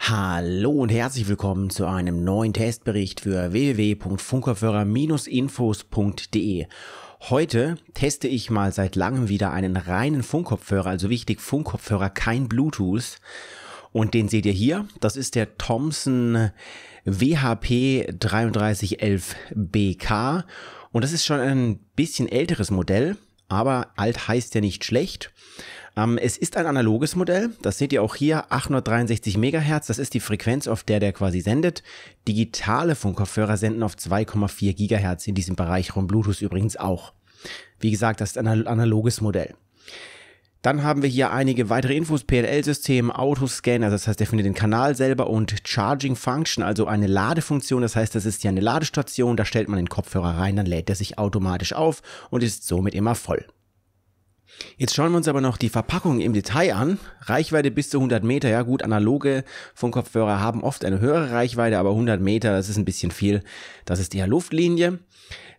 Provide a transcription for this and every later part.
Hallo und herzlich willkommen zu einem neuen Testbericht für www.funkhörer-infos.de. Heute teste ich mal seit langem wieder einen reinen Funkkopfhörer, also wichtig Funkkopfhörer, kein Bluetooth. Und den seht ihr hier. Das ist der Thomson WHP 3311 BK. Und das ist schon ein bisschen älteres Modell aber alt heißt ja nicht schlecht. Ähm, es ist ein analoges Modell, das seht ihr auch hier, 863 MHz, das ist die Frequenz, auf der der quasi sendet. Digitale Funkkopfhörer senden auf 2,4 GHz in diesem Bereich rum, Bluetooth übrigens auch. Wie gesagt, das ist ein analoges Modell. Dann haben wir hier einige weitere Infos, PLL-System, Autoscanner, das heißt, er findet den Kanal selber und Charging Function, also eine Ladefunktion, das heißt, das ist ja eine Ladestation, da stellt man den Kopfhörer rein, dann lädt er sich automatisch auf und ist somit immer voll. Jetzt schauen wir uns aber noch die Verpackung im Detail an. Reichweite bis zu 100 Meter, ja gut, analoge Funkkopfhörer haben oft eine höhere Reichweite, aber 100 Meter, das ist ein bisschen viel. Das ist eher Luftlinie.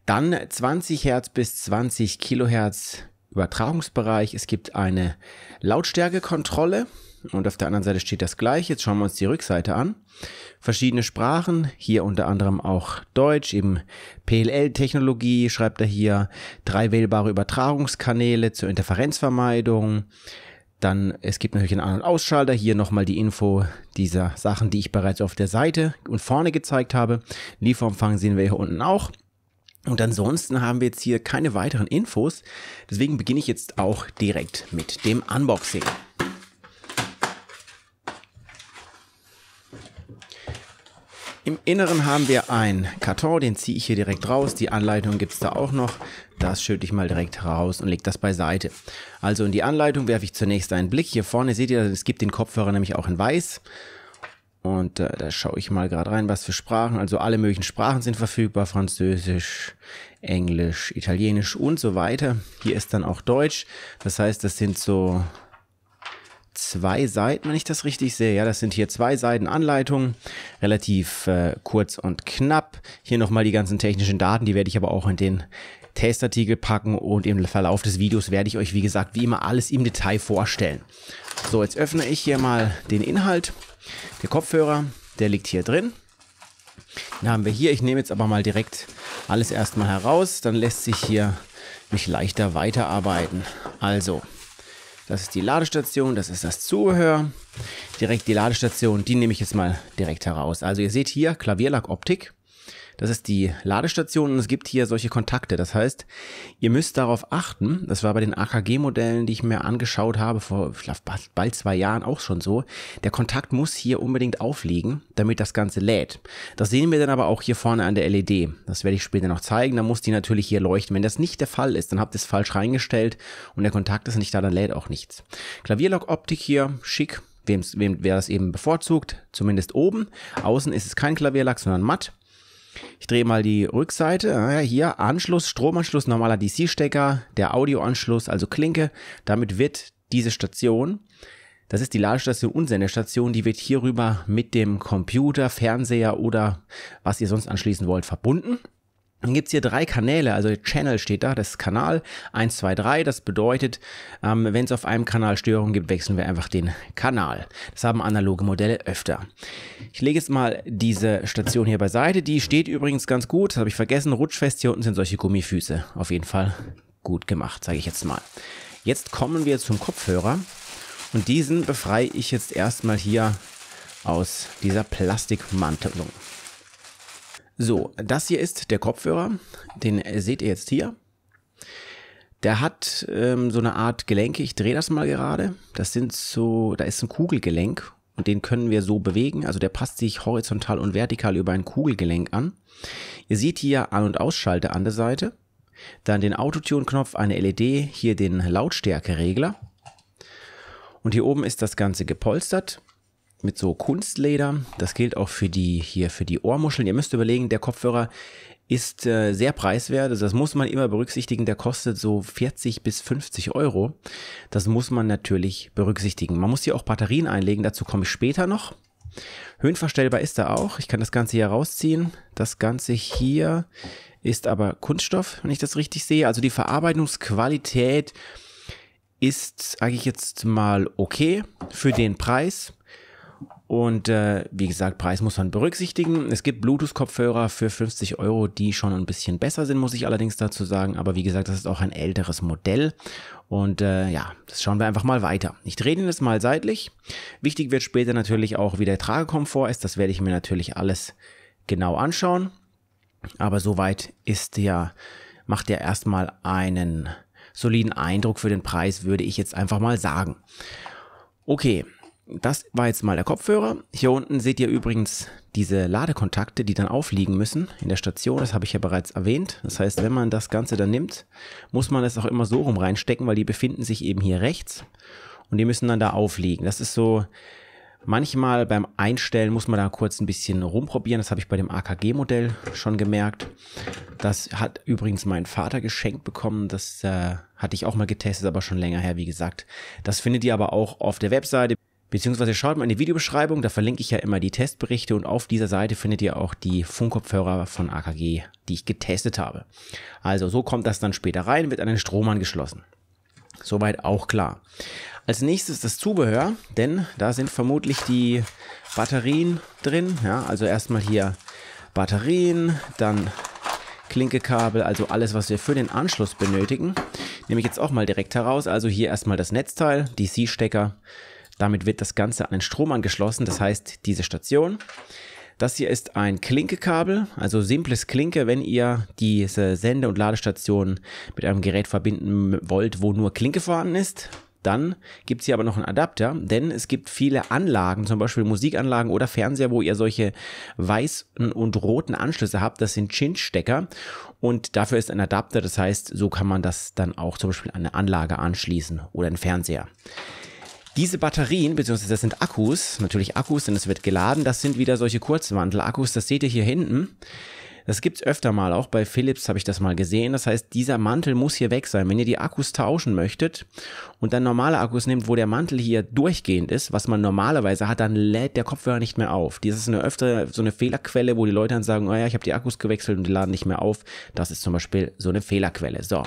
Dann 20 Hertz bis 20 Kilohertz Übertragungsbereich. Es gibt eine Lautstärkekontrolle und auf der anderen Seite steht das gleiche. Jetzt schauen wir uns die Rückseite an. Verschiedene Sprachen, hier unter anderem auch Deutsch, eben PLL-Technologie, schreibt er hier, drei wählbare Übertragungskanäle zur Interferenzvermeidung. Dann, es gibt natürlich einen An- und Ausschalter. Hier nochmal die Info dieser Sachen, die ich bereits auf der Seite und vorne gezeigt habe. Lieferumfang sehen wir hier unten auch. Und ansonsten haben wir jetzt hier keine weiteren Infos. Deswegen beginne ich jetzt auch direkt mit dem Unboxing. Im Inneren haben wir einen Karton, den ziehe ich hier direkt raus. Die Anleitung gibt es da auch noch. Das schütte ich mal direkt raus und lege das beiseite. Also in die Anleitung werfe ich zunächst einen Blick. Hier vorne seht ihr, es gibt den Kopfhörer nämlich auch in weiß. Und äh, da schaue ich mal gerade rein, was für Sprachen. Also alle möglichen Sprachen sind verfügbar. Französisch, Englisch, Italienisch und so weiter. Hier ist dann auch Deutsch. Das heißt, das sind so zwei Seiten, wenn ich das richtig sehe. Ja, das sind hier zwei Seiten Anleitung. Relativ äh, kurz und knapp. Hier nochmal die ganzen technischen Daten. Die werde ich aber auch in den Testartikel packen und im Verlauf des Videos werde ich euch, wie gesagt, wie immer alles im Detail vorstellen. So, jetzt öffne ich hier mal den Inhalt der Kopfhörer, der liegt hier drin. Den haben wir hier. Ich nehme jetzt aber mal direkt alles erstmal heraus. Dann lässt sich hier mich leichter weiterarbeiten. Also, das ist die Ladestation, das ist das Zubehör. Direkt die Ladestation, die nehme ich jetzt mal direkt heraus. Also ihr seht hier Klavierlackoptik. Das ist die Ladestation und es gibt hier solche Kontakte. Das heißt, ihr müsst darauf achten, das war bei den AKG-Modellen, die ich mir angeschaut habe, vor bald zwei Jahren auch schon so, der Kontakt muss hier unbedingt aufliegen, damit das Ganze lädt. Das sehen wir dann aber auch hier vorne an der LED. Das werde ich später noch zeigen, da muss die natürlich hier leuchten. Wenn das nicht der Fall ist, dann habt ihr es falsch reingestellt und der Kontakt ist nicht da, dann lädt auch nichts. klavierlock optik hier, schick, wem, wem, wer das eben bevorzugt, zumindest oben. Außen ist es kein Klavierlack, sondern matt. Ich drehe mal die Rückseite. Ah ja, Hier Anschluss, Stromanschluss, normaler DC-Stecker, der Audioanschluss, also Klinke. Damit wird diese Station, das ist die Ladestation und Sendestation, die wird hierüber mit dem Computer, Fernseher oder was ihr sonst anschließen wollt, verbunden. Dann gibt es hier drei Kanäle, also Channel steht da, das ist Kanal 1, 2, 3. Das bedeutet, ähm, wenn es auf einem Kanal Störungen gibt, wechseln wir einfach den Kanal. Das haben analoge Modelle öfter. Ich lege jetzt mal diese Station hier beiseite. Die steht übrigens ganz gut, das habe ich vergessen, rutschfest. Hier unten sind solche Gummifüße. Auf jeden Fall gut gemacht, sage ich jetzt mal. Jetzt kommen wir zum Kopfhörer und diesen befreie ich jetzt erstmal hier aus dieser Plastikmantelung. So, das hier ist der Kopfhörer. Den äh, seht ihr jetzt hier. Der hat ähm, so eine Art Gelenke. Ich drehe das mal gerade. Das sind so, da ist ein Kugelgelenk und den können wir so bewegen. Also der passt sich horizontal und vertikal über ein Kugelgelenk an. Ihr seht hier An- und Ausschalter an der Seite. Dann den Autotune-Knopf, eine LED, hier den Lautstärkeregler. Und hier oben ist das Ganze gepolstert mit so Kunstleder. Das gilt auch für die hier für die Ohrmuscheln. Ihr müsst überlegen, der Kopfhörer ist äh, sehr preiswert. Also das muss man immer berücksichtigen. Der kostet so 40 bis 50 Euro. Das muss man natürlich berücksichtigen. Man muss hier auch Batterien einlegen. Dazu komme ich später noch. Höhenverstellbar ist er auch. Ich kann das Ganze hier rausziehen. Das Ganze hier ist aber Kunststoff, wenn ich das richtig sehe. Also die Verarbeitungsqualität ist, eigentlich jetzt mal, okay für den Preis. Und äh, wie gesagt, Preis muss man berücksichtigen. Es gibt Bluetooth-Kopfhörer für 50 Euro, die schon ein bisschen besser sind, muss ich allerdings dazu sagen. Aber wie gesagt, das ist auch ein älteres Modell. Und äh, ja, das schauen wir einfach mal weiter. Ich drehe den jetzt mal seitlich. Wichtig wird später natürlich auch, wie der Tragekomfort ist. Das werde ich mir natürlich alles genau anschauen. Aber soweit ist ja, macht ja erstmal einen soliden Eindruck für den Preis, würde ich jetzt einfach mal sagen. Okay, das war jetzt mal der Kopfhörer. Hier unten seht ihr übrigens diese Ladekontakte, die dann aufliegen müssen in der Station. Das habe ich ja bereits erwähnt. Das heißt, wenn man das Ganze dann nimmt, muss man es auch immer so rum reinstecken, weil die befinden sich eben hier rechts und die müssen dann da aufliegen. Das ist so, manchmal beim Einstellen muss man da kurz ein bisschen rumprobieren. Das habe ich bei dem AKG-Modell schon gemerkt. Das hat übrigens mein Vater geschenkt bekommen. Das äh, hatte ich auch mal getestet, aber schon länger her, wie gesagt. Das findet ihr aber auch auf der Webseite. Beziehungsweise schaut mal in die Videobeschreibung, da verlinke ich ja immer die Testberichte und auf dieser Seite findet ihr auch die Funkkopfhörer von AKG, die ich getestet habe. Also so kommt das dann später rein, wird an den Strom angeschlossen. Soweit auch klar. Als nächstes das Zubehör, denn da sind vermutlich die Batterien drin. Ja, also erstmal hier Batterien, dann Klinkekabel, also alles, was wir für den Anschluss benötigen. Nehme ich jetzt auch mal direkt heraus. Also hier erstmal das Netzteil, DC-Stecker, damit wird das Ganze an den Strom angeschlossen, das heißt diese Station. Das hier ist ein Klinkekabel, also simples Klinke, wenn ihr diese Sende- und Ladestation mit einem Gerät verbinden wollt, wo nur Klinke vorhanden ist. Dann gibt es hier aber noch einen Adapter, denn es gibt viele Anlagen, zum Beispiel Musikanlagen oder Fernseher, wo ihr solche weißen und roten Anschlüsse habt. Das sind Chinch-Stecker und dafür ist ein Adapter. Das heißt, so kann man das dann auch zum Beispiel an eine Anlage anschließen oder einen Fernseher. Diese Batterien, beziehungsweise das sind Akkus, natürlich Akkus, denn es wird geladen, das sind wieder solche Kurzwandel-Akkus, das seht ihr hier hinten. Das gibt's öfter mal, auch bei Philips habe ich das mal gesehen. Das heißt, dieser Mantel muss hier weg sein. Wenn ihr die Akkus tauschen möchtet und dann normale Akkus nehmt, wo der Mantel hier durchgehend ist, was man normalerweise hat, dann lädt der Kopfhörer nicht mehr auf. Dies ist eine öfter so eine Fehlerquelle, wo die Leute dann sagen, oh ja, ich habe die Akkus gewechselt und die laden nicht mehr auf. Das ist zum Beispiel so eine Fehlerquelle. So,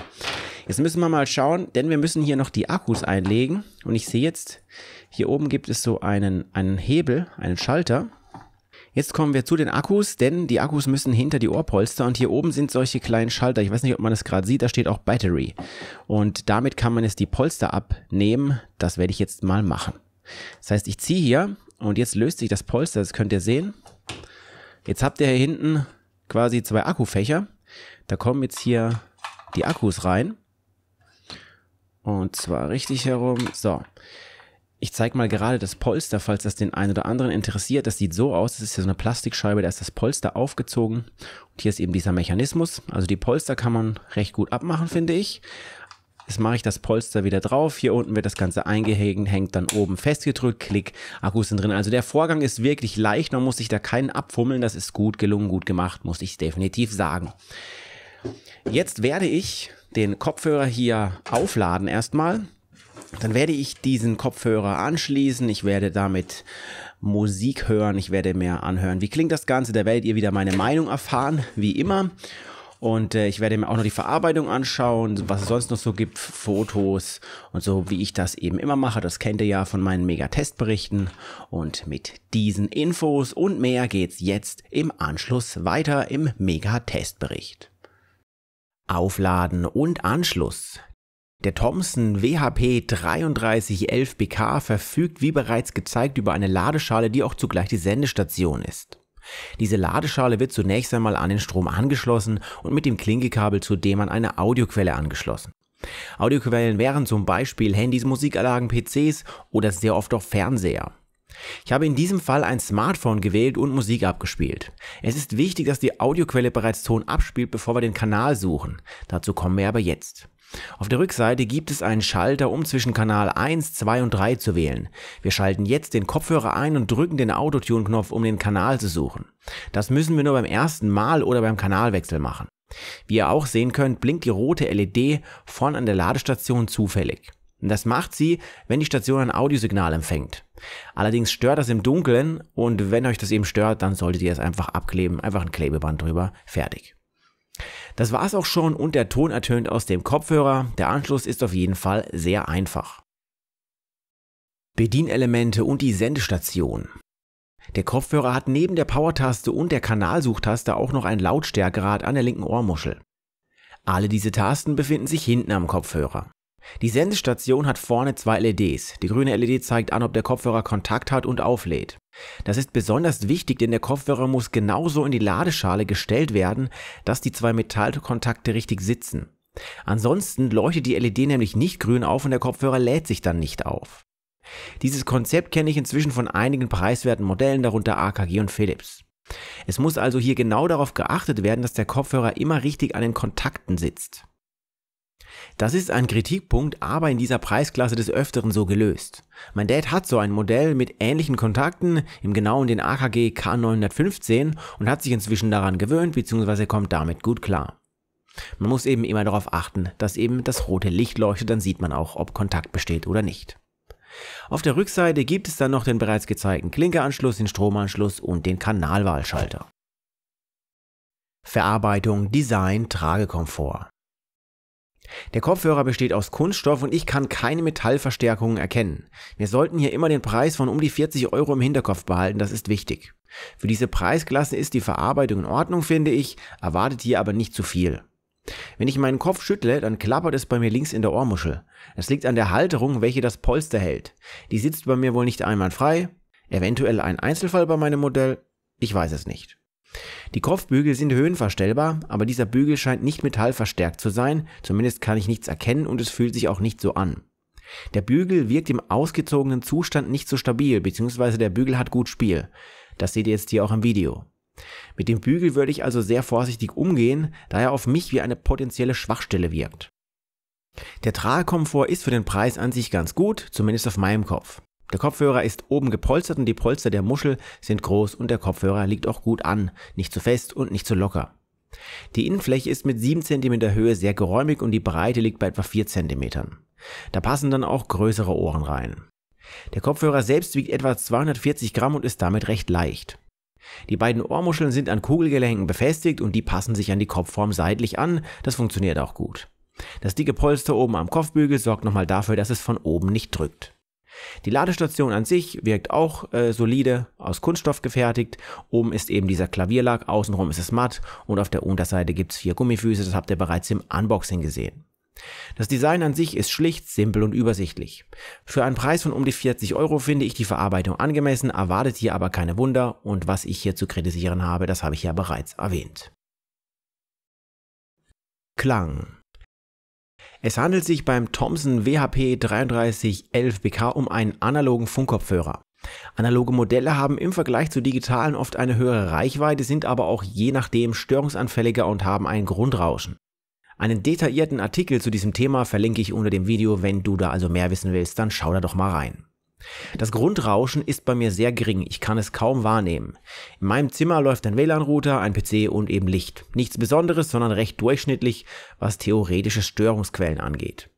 Jetzt müssen wir mal schauen, denn wir müssen hier noch die Akkus einlegen. Und ich sehe jetzt, hier oben gibt es so einen, einen Hebel, einen Schalter. Jetzt kommen wir zu den Akkus, denn die Akkus müssen hinter die Ohrpolster und hier oben sind solche kleinen Schalter. Ich weiß nicht, ob man das gerade sieht, da steht auch Battery. Und damit kann man jetzt die Polster abnehmen. Das werde ich jetzt mal machen. Das heißt, ich ziehe hier und jetzt löst sich das Polster, das könnt ihr sehen. Jetzt habt ihr hier hinten quasi zwei Akkufächer. Da kommen jetzt hier die Akkus rein. Und zwar richtig herum. So. Ich zeige mal gerade das Polster, falls das den einen oder anderen interessiert. Das sieht so aus, das ist ja so eine Plastikscheibe, da ist das Polster aufgezogen. Und hier ist eben dieser Mechanismus. Also die Polster kann man recht gut abmachen, finde ich. Jetzt mache ich das Polster wieder drauf. Hier unten wird das Ganze eingehängt, hängt dann oben festgedrückt, Klick, Akkus sind drin. Also der Vorgang ist wirklich leicht, man muss sich da keinen abfummeln. Das ist gut gelungen, gut gemacht, muss ich definitiv sagen. Jetzt werde ich den Kopfhörer hier aufladen erstmal. Dann werde ich diesen Kopfhörer anschließen. Ich werde damit Musik hören. Ich werde mehr anhören. Wie klingt das Ganze? Da werdet ihr wieder meine Meinung erfahren, wie immer. Und äh, ich werde mir auch noch die Verarbeitung anschauen, was es sonst noch so gibt, Fotos und so, wie ich das eben immer mache. Das kennt ihr ja von meinen Mega-Testberichten. Und mit diesen Infos und mehr geht's jetzt im Anschluss weiter im Mega-Testbericht. Aufladen und Anschluss. Der Thomson WHP 3311 BK verfügt wie bereits gezeigt über eine Ladeschale, die auch zugleich die Sendestation ist. Diese Ladeschale wird zunächst einmal an den Strom angeschlossen und mit dem Klinkekabel zudem an eine Audioquelle angeschlossen. Audioquellen wären zum Beispiel Handys, Musikanlagen, PCs oder sehr oft auch Fernseher. Ich habe in diesem Fall ein Smartphone gewählt und Musik abgespielt. Es ist wichtig, dass die Audioquelle bereits Ton abspielt, bevor wir den Kanal suchen. Dazu kommen wir aber jetzt. Auf der Rückseite gibt es einen Schalter, um zwischen Kanal 1, 2 und 3 zu wählen. Wir schalten jetzt den Kopfhörer ein und drücken den Autotune-Knopf, um den Kanal zu suchen. Das müssen wir nur beim ersten Mal oder beim Kanalwechsel machen. Wie ihr auch sehen könnt, blinkt die rote LED vorn an der Ladestation zufällig. Das macht sie, wenn die Station ein Audiosignal empfängt. Allerdings stört das im Dunkeln und wenn euch das eben stört, dann solltet ihr es einfach abkleben, einfach ein Klebeband drüber, fertig. Das war's auch schon und der Ton ertönt aus dem Kopfhörer. Der Anschluss ist auf jeden Fall sehr einfach. Bedienelemente und die Sendestation. Der Kopfhörer hat neben der Power-Taste und der Kanalsuchtaste auch noch ein Lautstärkerad an der linken Ohrmuschel. Alle diese Tasten befinden sich hinten am Kopfhörer. Die Sensestation hat vorne zwei LEDs. Die grüne LED zeigt an, ob der Kopfhörer Kontakt hat und auflädt. Das ist besonders wichtig, denn der Kopfhörer muss genauso in die Ladeschale gestellt werden, dass die zwei Metallkontakte richtig sitzen. Ansonsten leuchtet die LED nämlich nicht grün auf und der Kopfhörer lädt sich dann nicht auf. Dieses Konzept kenne ich inzwischen von einigen preiswerten Modellen, darunter AKG und Philips. Es muss also hier genau darauf geachtet werden, dass der Kopfhörer immer richtig an den Kontakten sitzt. Das ist ein Kritikpunkt, aber in dieser Preisklasse des Öfteren so gelöst. Mein Dad hat so ein Modell mit ähnlichen Kontakten, im genauen den AKG K915 und hat sich inzwischen daran gewöhnt bzw. kommt damit gut klar. Man muss eben immer darauf achten, dass eben das rote Licht leuchtet, dann sieht man auch, ob Kontakt besteht oder nicht. Auf der Rückseite gibt es dann noch den bereits gezeigten Klinkeranschluss, den Stromanschluss und den Kanalwahlschalter. Verarbeitung, Design, Tragekomfort. Der Kopfhörer besteht aus Kunststoff und ich kann keine Metallverstärkungen erkennen. Wir sollten hier immer den Preis von um die 40 Euro im Hinterkopf behalten, das ist wichtig. Für diese Preisklasse ist die Verarbeitung in Ordnung, finde ich, erwartet hier aber nicht zu viel. Wenn ich meinen Kopf schüttle, dann klappert es bei mir links in der Ohrmuschel. Das liegt an der Halterung, welche das Polster hält. Die sitzt bei mir wohl nicht einwandfrei, eventuell ein Einzelfall bei meinem Modell, ich weiß es nicht. Die Kopfbügel sind höhenverstellbar, aber dieser Bügel scheint nicht metallverstärkt zu sein, zumindest kann ich nichts erkennen und es fühlt sich auch nicht so an. Der Bügel wirkt im ausgezogenen Zustand nicht so stabil, beziehungsweise der Bügel hat gut Spiel. Das seht ihr jetzt hier auch im Video. Mit dem Bügel würde ich also sehr vorsichtig umgehen, da er auf mich wie eine potenzielle Schwachstelle wirkt. Der Tragkomfort ist für den Preis an sich ganz gut, zumindest auf meinem Kopf. Der Kopfhörer ist oben gepolstert und die Polster der Muschel sind groß und der Kopfhörer liegt auch gut an, nicht zu fest und nicht zu locker. Die Innenfläche ist mit 7 cm Höhe sehr geräumig und die Breite liegt bei etwa 4 cm. Da passen dann auch größere Ohren rein. Der Kopfhörer selbst wiegt etwa 240 Gramm und ist damit recht leicht. Die beiden Ohrmuscheln sind an Kugelgelenken befestigt und die passen sich an die Kopfform seitlich an, das funktioniert auch gut. Das dicke Polster oben am Kopfbügel sorgt nochmal dafür, dass es von oben nicht drückt. Die Ladestation an sich wirkt auch äh, solide, aus Kunststoff gefertigt. Oben ist eben dieser Klavierlack, außenrum ist es matt und auf der Unterseite gibt es vier Gummifüße, das habt ihr bereits im Unboxing gesehen. Das Design an sich ist schlicht, simpel und übersichtlich. Für einen Preis von um die 40 Euro finde ich die Verarbeitung angemessen, erwartet hier aber keine Wunder und was ich hier zu kritisieren habe, das habe ich ja bereits erwähnt. Klang es handelt sich beim Thomson WHP 3311 BK um einen analogen Funkkopfhörer. Analoge Modelle haben im Vergleich zu digitalen oft eine höhere Reichweite, sind aber auch je nachdem störungsanfälliger und haben ein Grundrauschen. Einen detaillierten Artikel zu diesem Thema verlinke ich unter dem Video, wenn du da also mehr wissen willst, dann schau da doch mal rein. Das Grundrauschen ist bei mir sehr gering, ich kann es kaum wahrnehmen. In meinem Zimmer läuft ein WLAN-Router, ein PC und eben Licht. Nichts Besonderes, sondern recht durchschnittlich, was theoretische Störungsquellen angeht.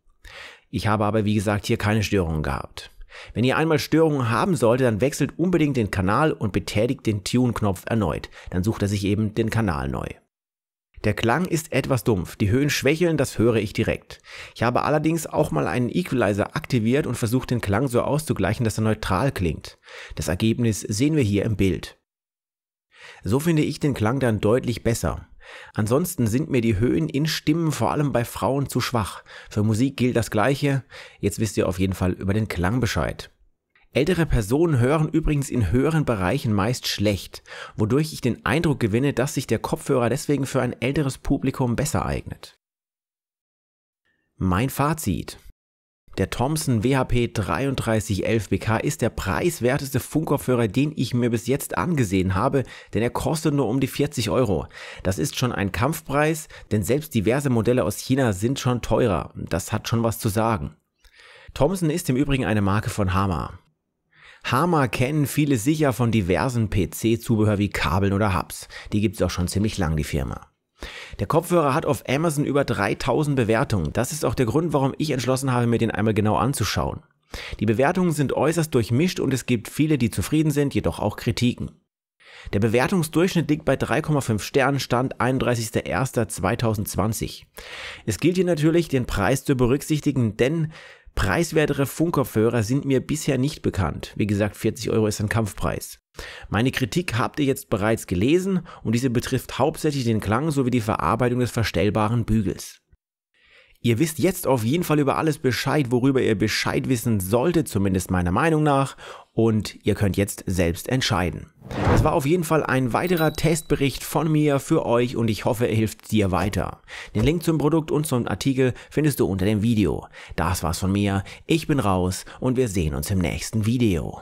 Ich habe aber wie gesagt hier keine Störungen gehabt. Wenn ihr einmal Störungen haben solltet, dann wechselt unbedingt den Kanal und betätigt den Tune-Knopf erneut. Dann sucht er sich eben den Kanal neu. Der Klang ist etwas dumpf, die Höhen schwächeln, das höre ich direkt. Ich habe allerdings auch mal einen Equalizer aktiviert und versucht den Klang so auszugleichen, dass er neutral klingt. Das Ergebnis sehen wir hier im Bild. So finde ich den Klang dann deutlich besser. Ansonsten sind mir die Höhen in Stimmen vor allem bei Frauen zu schwach. Für Musik gilt das gleiche. Jetzt wisst ihr auf jeden Fall über den Klang Bescheid. Ältere Personen hören übrigens in höheren Bereichen meist schlecht, wodurch ich den Eindruck gewinne, dass sich der Kopfhörer deswegen für ein älteres Publikum besser eignet. Mein Fazit. Der Thomson WHP 3311 BK ist der preiswerteste Funkkopfhörer, den ich mir bis jetzt angesehen habe, denn er kostet nur um die 40 Euro. Das ist schon ein Kampfpreis, denn selbst diverse Modelle aus China sind schon teurer. Das hat schon was zu sagen. Thomson ist im Übrigen eine Marke von Hama. Hammer kennen viele sicher von diversen PC-Zubehör wie Kabeln oder Hubs. Die gibt's auch schon ziemlich lang, die Firma. Der Kopfhörer hat auf Amazon über 3000 Bewertungen. Das ist auch der Grund, warum ich entschlossen habe, mir den einmal genau anzuschauen. Die Bewertungen sind äußerst durchmischt und es gibt viele, die zufrieden sind, jedoch auch Kritiken. Der Bewertungsdurchschnitt liegt bei 3,5 Sternen Stand 31.01.2020. Es gilt hier natürlich, den Preis zu berücksichtigen, denn Preiswertere Funkkopfhörer sind mir bisher nicht bekannt. Wie gesagt, 40 Euro ist ein Kampfpreis. Meine Kritik habt ihr jetzt bereits gelesen und diese betrifft hauptsächlich den Klang sowie die Verarbeitung des verstellbaren Bügels. Ihr wisst jetzt auf jeden Fall über alles Bescheid, worüber ihr Bescheid wissen solltet, zumindest meiner Meinung nach, und ihr könnt jetzt selbst entscheiden. Das war auf jeden Fall ein weiterer Testbericht von mir für euch und ich hoffe, er hilft dir weiter. Den Link zum Produkt und zum Artikel findest du unter dem Video. Das war's von mir, ich bin raus und wir sehen uns im nächsten Video.